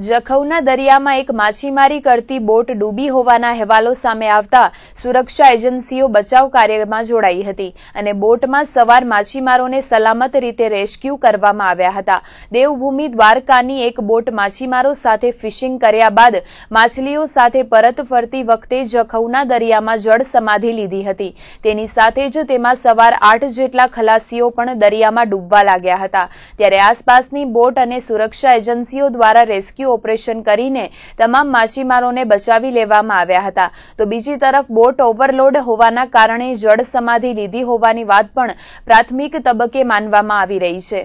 જખૌના દરિયામાં એક માછીમારી કરતી બોટ ડૂબી હોવાના અહેવાલો સામે આવતા સુરક્ષા એજન્સીઓ બચાવ કાર્યમાં જોડાઈ હતી અને બોટમાં સવાર માછીમારોને સલામત રીતે રેસ્ક્યુ કરવામાં આવ્યા હતા દેવભૂમિ દ્વારકાની એક બોટ માછીમારો સાથે ફિશિંગ કર્યા બાદ માછલીઓ સાથે પરત ફરતી વખતે જખૌના દરિયામાં જળ સમાધિ લીધી હતી તેની સાથે જ તેમાં સવાર આઠ જેટલા ખલાસીઓ પણ દરિયામાં ડૂબવા લાગ્યા હતા ત્યારે આસપાસની બોટ અને સુરક્ષા એજન્સીઓ દ્વારા રેસ્ક્યુ ઓપરેશન કરીને તમામ માછીમારોને બચાવી લેવામાં આવ્યા હતા તો બીજી તરફ બોટ લેઆઉટ ઓવરલોડ હોવાના કારણે જળ લીધી હોવાની વાત પણ પ્રાથમિક તબક્કે માનવામાં આવી રહી છે